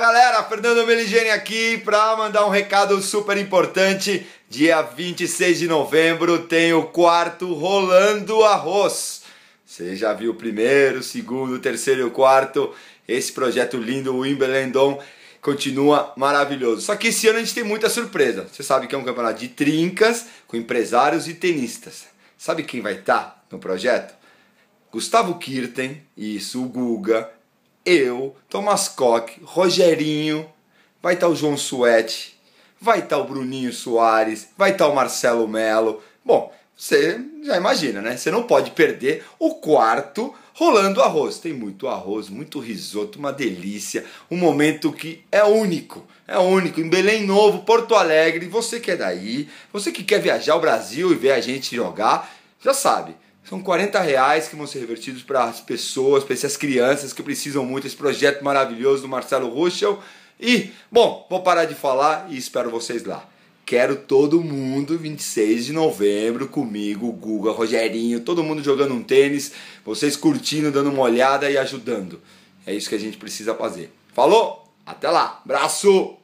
galera, Fernando Meligeni aqui para mandar um recado super importante. Dia 26 de novembro tem o quarto Rolando Arroz. Você já viu o primeiro, o segundo, o terceiro e o quarto. Esse projeto lindo, o Wimbledon, continua maravilhoso. Só que esse ano a gente tem muita surpresa. Você sabe que é um campeonato de trincas com empresários e tenistas. Sabe quem vai estar tá no projeto? Gustavo Kirten, isso, o Guga, eu, Thomas Koch, Rogerinho, vai estar tá o João Suete, vai estar tá o Bruninho Soares, vai estar tá o Marcelo Melo. Bom, você já imagina, né? Você não pode perder o quarto rolando arroz. Tem muito arroz, muito risoto, uma delícia, um momento que é único, é único em Belém Novo, Porto Alegre. Você que é daí, você que quer viajar ao Brasil e ver a gente jogar, já sabe. São 40 reais que vão ser revertidos para as pessoas, para essas crianças que precisam muito desse projeto maravilhoso do Marcelo Ruschel. E, bom, vou parar de falar e espero vocês lá. Quero todo mundo 26 de novembro comigo, Guga, Rogerinho, todo mundo jogando um tênis, vocês curtindo, dando uma olhada e ajudando. É isso que a gente precisa fazer. Falou? Até lá. Abraço!